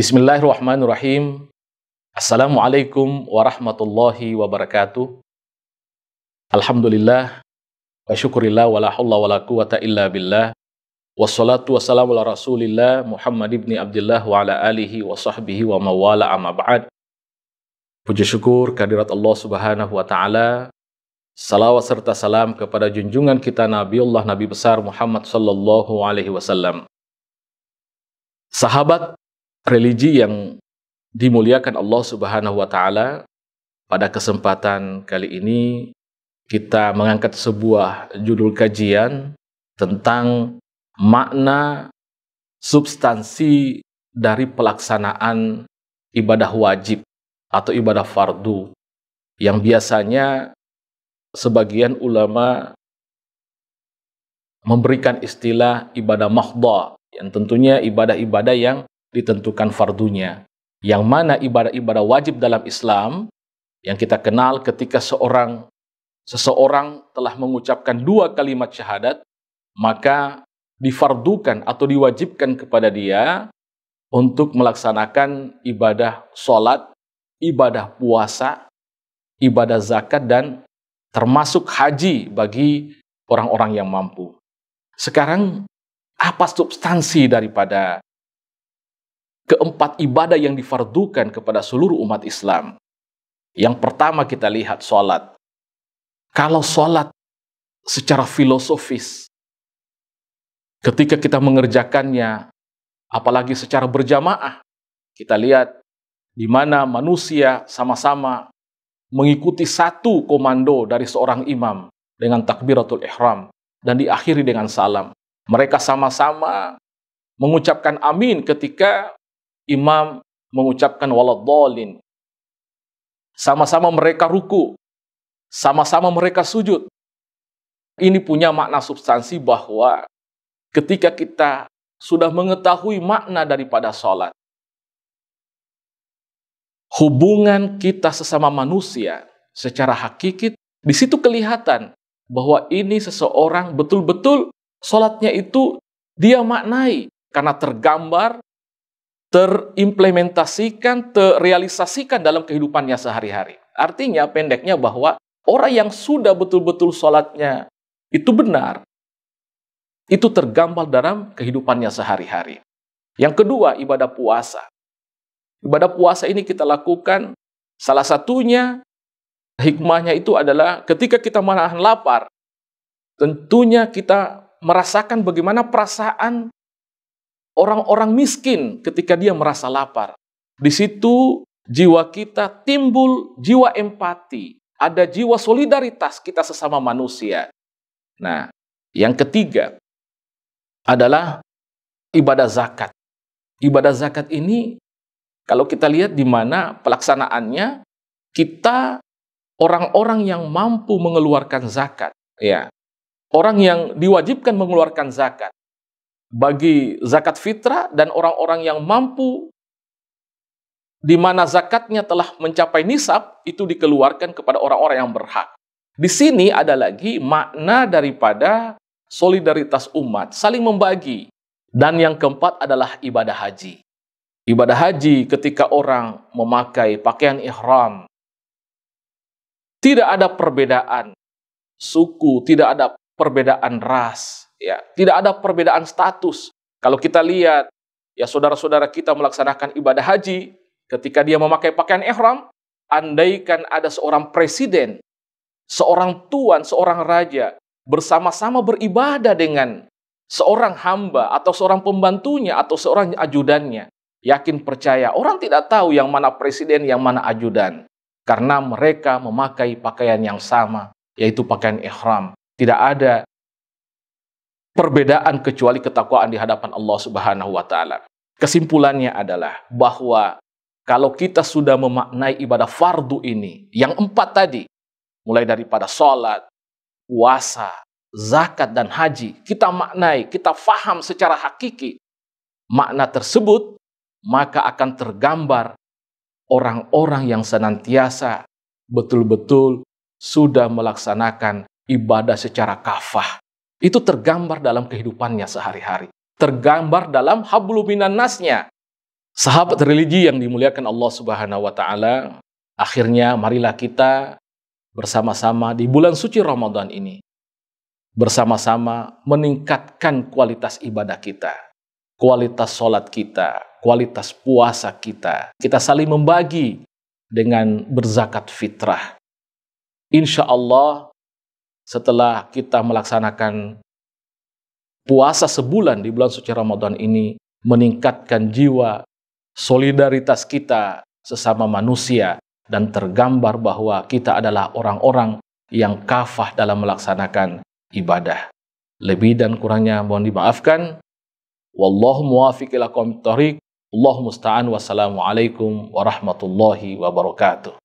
Bismillahirrahmanirrahim. Assalamualaikum warahmatullahi wabarakatuh. Alhamdulillah wa syukurillah wa la hulla wa la quwata illa billah. Wassalatu wassalamu ala rasulillah Muhammad ibn Abdullah wa ala alihi wa sahbihi wa mawala amma ba'd. Puji syukur kehadirat Allah subhanahu wa ta'ala Salawat serta salam kepada junjungan kita Nabi Allah Nabi besar Muhammad sallallahu alaihi wasallam. Sahabat religi yang dimuliakan Allah Subhanahu wa taala, pada kesempatan kali ini kita mengangkat sebuah judul kajian tentang makna substansi dari pelaksanaan ibadah wajib atau ibadah fardu yang biasanya sebagian ulama memberikan istilah ibadah mahdha yang tentunya ibadah-ibadah yang ditentukan fardunya. Yang mana ibadah-ibadah wajib dalam Islam yang kita kenal ketika seorang seseorang telah mengucapkan dua kalimat syahadat, maka difardukan atau diwajibkan kepada dia untuk melaksanakan ibadah sholat, ibadah puasa, ibadah zakat, dan termasuk haji bagi orang-orang yang mampu. Sekarang, apa substansi daripada keempat ibadah yang difardukan kepada seluruh umat Islam. Yang pertama kita lihat sholat. Kalau sholat secara filosofis, ketika kita mengerjakannya, apalagi secara berjamaah, kita lihat di mana manusia sama-sama mengikuti satu komando dari seorang imam dengan takbiratul ihram dan diakhiri dengan salam. Mereka sama-sama mengucapkan amin ketika imam mengucapkan waladhalin. Sama-sama mereka ruku, sama-sama mereka sujud. Ini punya makna substansi bahwa ketika kita sudah mengetahui makna daripada sholat, hubungan kita sesama manusia secara hakiki di situ kelihatan bahwa ini seseorang betul-betul sholatnya itu dia maknai karena tergambar terimplementasikan, terrealisasikan dalam kehidupannya sehari-hari. Artinya pendeknya bahwa orang yang sudah betul-betul sholatnya itu benar, itu tergambar dalam kehidupannya sehari-hari. Yang kedua, ibadah puasa. Ibadah puasa ini kita lakukan salah satunya hikmahnya itu adalah ketika kita menahan lapar, tentunya kita merasakan bagaimana perasaan orang-orang miskin ketika dia merasa lapar. Di situ jiwa kita timbul jiwa empati, ada jiwa solidaritas kita sesama manusia. Nah, yang ketiga adalah ibadah zakat. Ibadah zakat ini kalau kita lihat di mana pelaksanaannya kita orang-orang yang mampu mengeluarkan zakat, ya. Orang yang diwajibkan mengeluarkan zakat bagi zakat fitrah dan orang-orang yang mampu di mana zakatnya telah mencapai nisab itu dikeluarkan kepada orang-orang yang berhak. Di sini ada lagi makna daripada solidaritas umat, saling membagi. Dan yang keempat adalah ibadah haji. Ibadah haji ketika orang memakai pakaian ihram tidak ada perbedaan suku, tidak ada perbedaan ras, Ya, tidak ada perbedaan status. Kalau kita lihat ya saudara-saudara kita melaksanakan ibadah haji ketika dia memakai pakaian ihram, andaikan ada seorang presiden, seorang tuan, seorang raja bersama-sama beribadah dengan seorang hamba atau seorang pembantunya atau seorang ajudannya. Yakin percaya, orang tidak tahu yang mana presiden, yang mana ajudan. Karena mereka memakai pakaian yang sama, yaitu pakaian ihram. Tidak ada perbedaan kecuali ketakwaan di hadapan Allah Subhanahu wa taala. Kesimpulannya adalah bahwa kalau kita sudah memaknai ibadah fardu ini, yang empat tadi, mulai daripada sholat, puasa, zakat, dan haji, kita maknai, kita faham secara hakiki makna tersebut, maka akan tergambar orang-orang yang senantiasa betul-betul sudah melaksanakan ibadah secara kafah, itu tergambar dalam kehidupannya sehari-hari. Tergambar dalam habluminan nasnya. Sahabat religi yang dimuliakan Allah Subhanahu wa taala, akhirnya marilah kita bersama-sama di bulan suci Ramadan ini bersama-sama meningkatkan kualitas ibadah kita, kualitas sholat kita, kualitas puasa kita. Kita saling membagi dengan berzakat fitrah. Insya Allah setelah kita melaksanakan puasa sebulan di bulan suci Ramadan ini meningkatkan jiwa solidaritas kita sesama manusia dan tergambar bahwa kita adalah orang-orang yang kafah dalam melaksanakan ibadah. Lebih dan kurangnya mohon dimaafkan. Wallahu muwafiq ila tariq. Allah musta'an wassalamualaikum warahmatullahi wabarakatuh.